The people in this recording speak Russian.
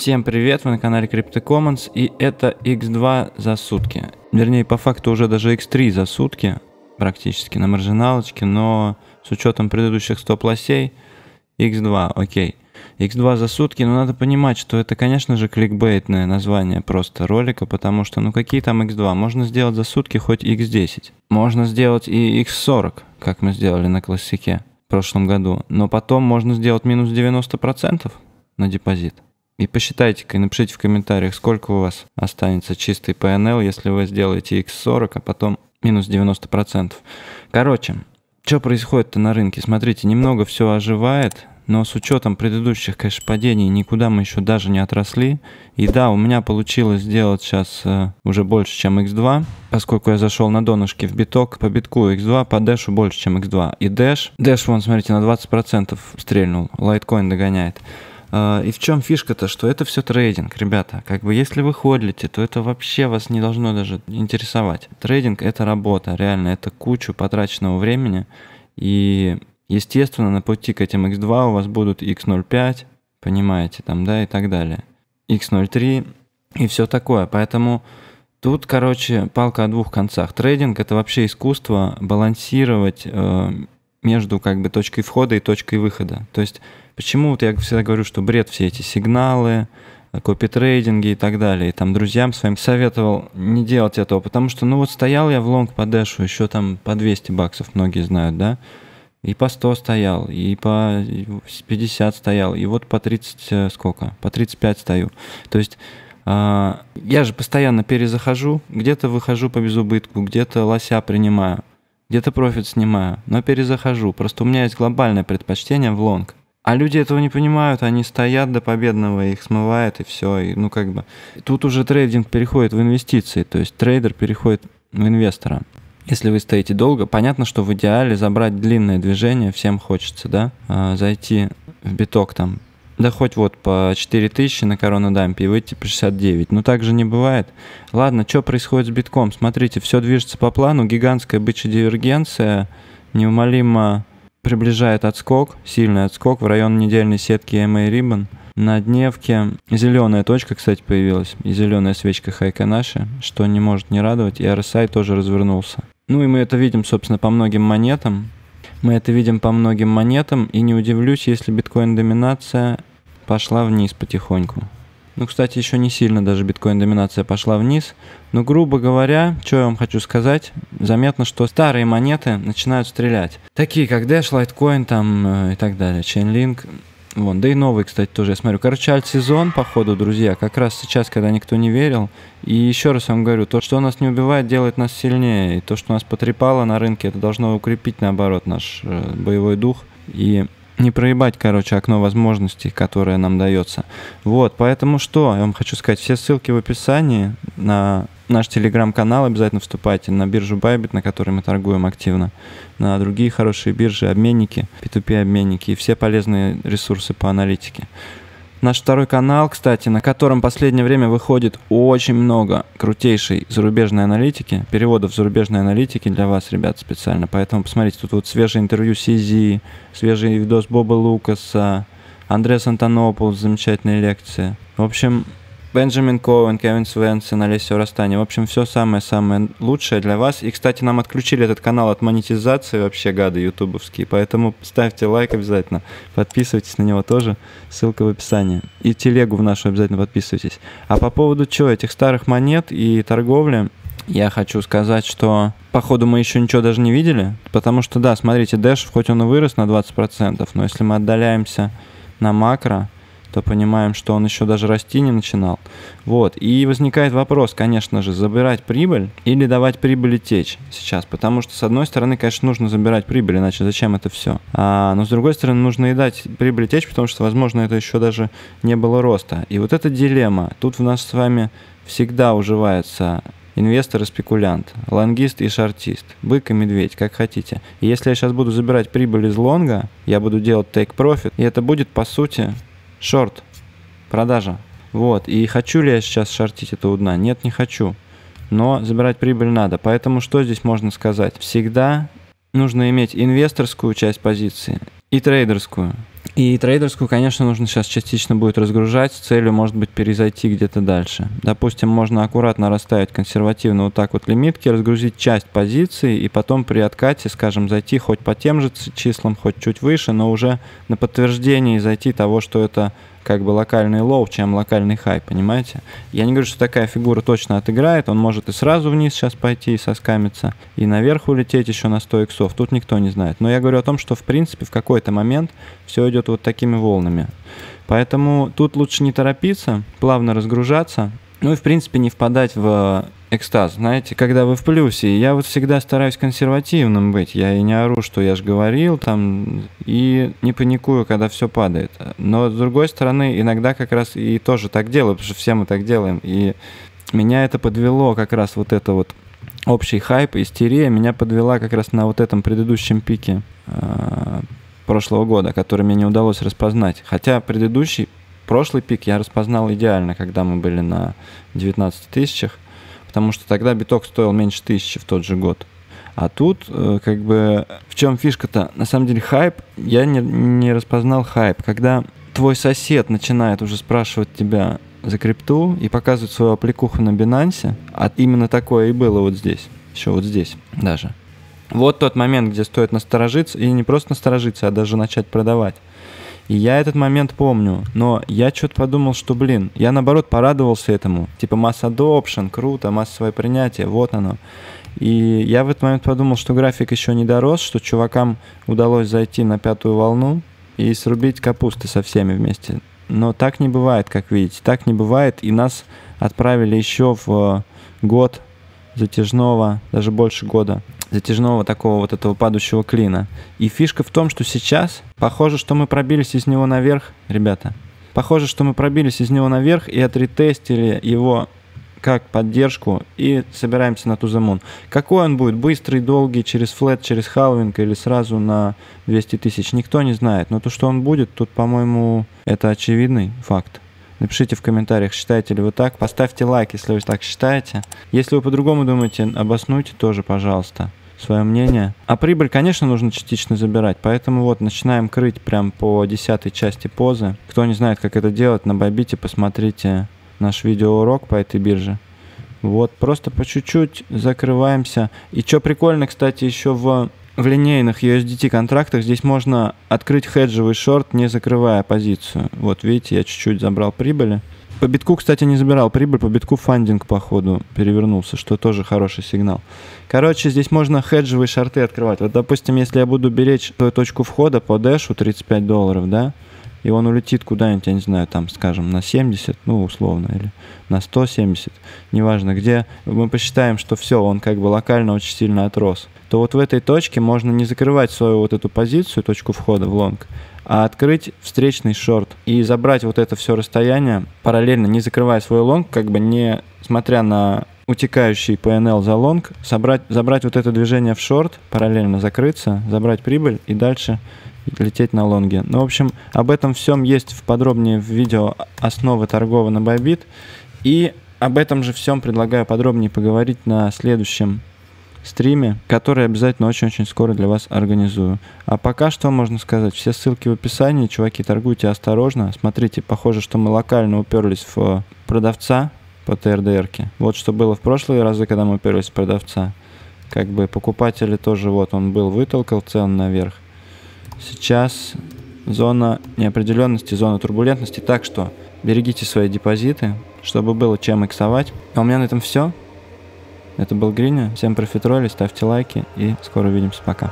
Всем привет, вы на канале Crypto Commons и это x2 за сутки. Вернее, по факту уже даже x3 за сутки практически на маржиналочке, но с учетом предыдущих 100 лосей x2, окей. X2 за сутки, но надо понимать, что это, конечно же, кликбейтное название просто ролика, потому что, ну какие там X2? Можно сделать за сутки хоть X10. Можно сделать и X40, как мы сделали на классике в прошлом году. Но потом можно сделать минус 90% на депозит. И посчитайте-ка, и напишите в комментариях, сколько у вас останется чистый PNL, если вы сделаете x40, а потом минус 90%. Короче, что происходит-то на рынке? Смотрите, немного все оживает, но с учетом предыдущих, конечно, падений никуда мы еще даже не отросли. И да, у меня получилось сделать сейчас э, уже больше, чем x2, поскольку я зашел на донышке в биток, по битку x2, по дэшу больше, чем x2. И дэш, дэш, вон, смотрите, на 20% стрельнул, лайткоин догоняет. А, и в чем фишка-то, что это все трейдинг, ребята. Как бы если вы ходите, то это вообще вас не должно даже интересовать. Трейдинг это работа, реально, это кучу потраченного времени. И, естественно, на пути к этим X2 у вас будут X05, понимаете, там, да, и так далее. X03 и все такое. Поэтому Тут, короче, палка о двух концах. Трейдинг это вообще искусство балансировать э, между как бы точкой входа и точкой выхода. То есть Почему вот я всегда говорю, что бред все эти сигналы, копи-трейдинги и так далее. И там друзьям своим советовал не делать этого, потому что, ну вот стоял я в лонг по дэшу, еще там по 200 баксов многие знают, да, и по 100 стоял, и по 50 стоял, и вот по 30 э, сколько? По 35 стою. То есть а, я же постоянно перезахожу, где-то выхожу по безубытку, где-то лося принимаю, где-то профит снимаю, но перезахожу. Просто у меня есть глобальное предпочтение в лонг. А люди этого не понимают, они стоят до победного, их смывает и все. И, ну, как бы. Тут уже трейдинг переходит в инвестиции, то есть трейдер переходит в инвестора. Если вы стоите долго, понятно, что в идеале забрать длинное движение всем хочется, да? А, зайти в биток там, да хоть вот по 4000 на корону дампе и выйти по 69. Но так же не бывает. Ладно, что происходит с битком? Смотрите, все движется по плану, гигантская бычья дивергенция, неумолимо приближает отскок, сильный отскок в район недельной сетки MA Ribbon. На дневке зеленая точка, кстати, появилась, и зеленая свечка Хайканаши, что не может не радовать, и RSI тоже развернулся. Ну и мы это видим, собственно, по многим монетам. Мы это видим по многим монетам, и не удивлюсь, если биткоин-доминация пошла вниз потихоньку. Ну, кстати, еще не сильно даже биткоин-доминация пошла вниз. Но, грубо говоря, что я вам хочу сказать, заметно, что старые монеты начинают стрелять. Такие, как Dash, Litecoin там э, и так далее, Chainlink. Вон, да и новые, кстати, тоже я смотрю. Короче, альт-сезон, походу, друзья, как раз сейчас, когда никто не верил. И еще раз вам говорю, то, что нас не убивает, делает нас сильнее. И то, что нас потрепало на рынке, это должно укрепить, наоборот, наш э, боевой дух. И не проебать, короче, окно возможностей, которое нам дается. Вот, поэтому что? Я вам хочу сказать, все ссылки в описании на наш телеграм-канал, обязательно вступайте на биржу Bybit, на которой мы торгуем активно, на другие хорошие биржи, обменники, P2P-обменники и все полезные ресурсы по аналитике. Наш второй канал, кстати, на котором в последнее время выходит очень много крутейшей зарубежной аналитики, переводов зарубежной аналитики для вас, ребят, специально. Поэтому посмотрите, тут вот свежее интервью Сизи, свежий видос Боба Лукаса, Андрес Антонопол, замечательная лекция. В общем, Бенджамин Коуэн, Кевин Свенсон, Олеся Растани. В общем, все самое-самое лучшее для вас. И, кстати, нам отключили этот канал от монетизации вообще, гады ютубовские. Поэтому ставьте лайк обязательно. Подписывайтесь на него тоже. Ссылка в описании. И телегу в нашу обязательно подписывайтесь. А по поводу чего, этих старых монет и торговли, я хочу сказать, что походу мы еще ничего даже не видели. Потому что, да, смотрите, Dash, хоть он и вырос на 20%, но если мы отдаляемся на макро, то понимаем, что он еще даже расти не начинал. Вот. И возникает вопрос, конечно же, забирать прибыль или давать прибыли течь сейчас. Потому что, с одной стороны, конечно, нужно забирать прибыль, иначе зачем это все? А, но, с другой стороны, нужно и дать прибыль течь, потому что, возможно, это еще даже не было роста. И вот эта дилемма. Тут в нас с вами всегда уживается инвестор и спекулянт, лонгист и шортист, бык и медведь, как хотите. И если я сейчас буду забирать прибыль из лонга, я буду делать take profit, и это будет, по сути, Шорт. Продажа. Вот. И хочу ли я сейчас шортить это у дна? Нет, не хочу. Но забирать прибыль надо. Поэтому что здесь можно сказать? Всегда нужно иметь инвесторскую часть позиции и трейдерскую. И трейдерскую, конечно, нужно сейчас частично будет разгружать с целью, может быть, перезайти где-то дальше. Допустим, можно аккуратно расставить консервативно вот так вот лимитки, разгрузить часть позиции и потом при откате, скажем, зайти хоть по тем же числам, хоть чуть выше, но уже на подтверждение зайти того, что это как бы локальный лоу, чем локальный хай, понимаете? Я не говорю, что такая фигура точно отыграет, он может и сразу вниз сейчас пойти и соскамиться, и наверх улететь еще на 100 иксов, тут никто не знает. Но я говорю о том, что в принципе в какой-то момент все идет вот такими волнами. Поэтому тут лучше не торопиться, плавно разгружаться, ну и в принципе не впадать в экстаз, знаете, когда вы в плюсе. Я вот всегда стараюсь консервативным быть. Я и не ору, что я же говорил там, и не паникую, когда все падает. Но с другой стороны, иногда как раз и тоже так делаю, потому что все мы так делаем. И меня это подвело как раз вот это вот общий хайп, истерия меня подвела как раз на вот этом предыдущем пике э, прошлого года, который мне не удалось распознать. Хотя предыдущий, прошлый пик я распознал идеально, когда мы были на 19 тысячах потому что тогда биток стоил меньше тысячи в тот же год. А тут, э, как бы, в чем фишка-то? На самом деле, хайп, я не, не распознал хайп. Когда твой сосед начинает уже спрашивать тебя за крипту и показывает свою аппликуху на Binance, а именно такое и было вот здесь, еще вот здесь даже. Вот тот момент, где стоит насторожиться, и не просто насторожиться, а даже начать продавать. И я этот момент помню, но я что-то подумал, что, блин, я наоборот порадовался этому. Типа масса adoption, круто, массовое принятие, вот оно. И я в этот момент подумал, что график еще не дорос, что чувакам удалось зайти на пятую волну и срубить капусты со всеми вместе. Но так не бывает, как видите, так не бывает. И нас отправили еще в э, год затяжного, даже больше года затяжного такого вот этого падающего клина. И фишка в том, что сейчас похоже, что мы пробились из него наверх, ребята. Похоже, что мы пробились из него наверх и отретестили его как поддержку и собираемся на Тузамун. Какой он будет, быстрый, долгий, через флет, через халвинг или сразу на 200 тысяч, никто не знает. Но то, что он будет, тут, по-моему, это очевидный факт. Напишите в комментариях, считаете ли вы так. Поставьте лайк, если вы так считаете. Если вы по-другому думаете, обоснуйте тоже, пожалуйста свое мнение. А прибыль, конечно, нужно частично забирать, поэтому вот начинаем крыть прям по десятой части позы. Кто не знает, как это делать, на Байбите посмотрите наш видеоурок по этой бирже. Вот, просто по чуть-чуть закрываемся. И что прикольно, кстати, еще в, в линейных USDT контрактах здесь можно открыть хеджевый шорт, не закрывая позицию. Вот, видите, я чуть-чуть забрал прибыли. По битку, кстати, не забирал прибыль, по битку фандинг, походу, перевернулся, что тоже хороший сигнал. Короче, здесь можно хеджевые шарты открывать. Вот, допустим, если я буду беречь свою точку входа по дэшу 35 долларов, да, и он улетит куда-нибудь, я не знаю, там, скажем, на 70, ну, условно, или на 170, неважно где, мы посчитаем, что все, он как бы локально очень сильно отрос, то вот в этой точке можно не закрывать свою вот эту позицию, точку входа в лонг, а открыть встречный шорт и забрать вот это все расстояние, параллельно не закрывая свой лонг, как бы не смотря на утекающий PNL за лонг, собрать, забрать вот это движение в шорт, параллельно закрыться, забрать прибыль и дальше лететь на лонге. Ну, в общем, об этом всем есть в подробнее в видео «Основы торгова на Bybit». И об этом же всем предлагаю подробнее поговорить на следующем стриме, который обязательно очень-очень скоро для вас организую. А пока что можно сказать, все ссылки в описании, чуваки, торгуйте осторожно. Смотрите, похоже, что мы локально уперлись в продавца по ТРДРке. Вот что было в прошлые разы, когда мы уперлись в продавца. Как бы покупатели тоже, вот он был, вытолкал цену наверх. Сейчас зона неопределенности, зона турбулентности, так что берегите свои депозиты, чтобы было чем иксовать. А у меня на этом все. Это был Гриня. Всем профитроли, ставьте лайки и скоро увидимся. Пока.